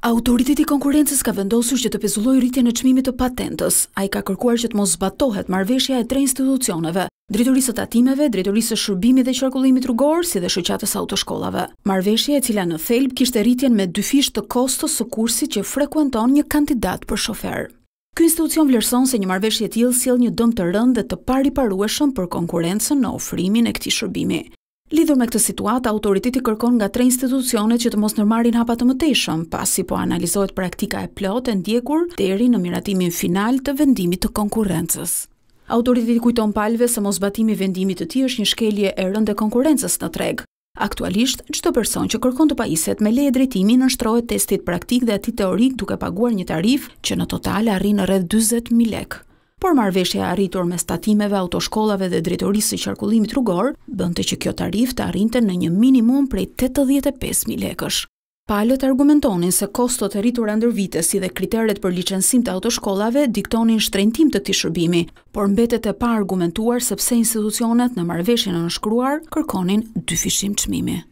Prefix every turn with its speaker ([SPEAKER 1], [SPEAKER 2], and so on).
[SPEAKER 1] Autoriteti konkurencës ka vendosur që të pizulloj rritje në qmimit të patentës, a i ka kërkuar që të mos zbatohet marveshja e tre institucioneve, dritorisë të tatimeve, dritorisë të shërbimi dhe qërkullimit rrugorë, si dhe shëqatës autoshkollave. Marveshja e cila në thelb kishtë rritjen me dy fisht të kostës së kursi që frekuenton një kandidat për shofer. Kë institucion vlerëson se një marveshje tjilë siel një dëm të rënd dhe të pari parueshëm për konkurencën në ofrimin e këti shërbimi. Lidhur me këtë situatë, autoriteti kërkon nga tre institucione që të mos ndërmarrin hapa të mëtejshëm, pasi po analizohet praktika e plotë e ndjekur deri në miratimin final të vendimit të konkurrencës. Autoriteti kujton palëve se mos i vendimit të tij është një shkelje e rëndë konkurrencës në treg. Aktualisht, çdo person që kërkon të pajiset me leje drejtimi nështrohet testit praktik dhe ati teorik duke paguar një tarifë që në total arrin rreth 40000 lekë por marveshja arritur me statimeve, autoshkollave dhe dritorisë i qarkullimit rrugor, bëndë që kjo tarif të arrinte në një minimum prej 85.000 lekësh. Palët argumentonin se kostot e rritur andër si dhe kriteret për licensim të autoshkollave diktonin shtrejntim të të shërbimi, por mbetet e pa argumentuar sepse institucionet në marveshjën në nëshkruar kërkonin dyfishim qmimi.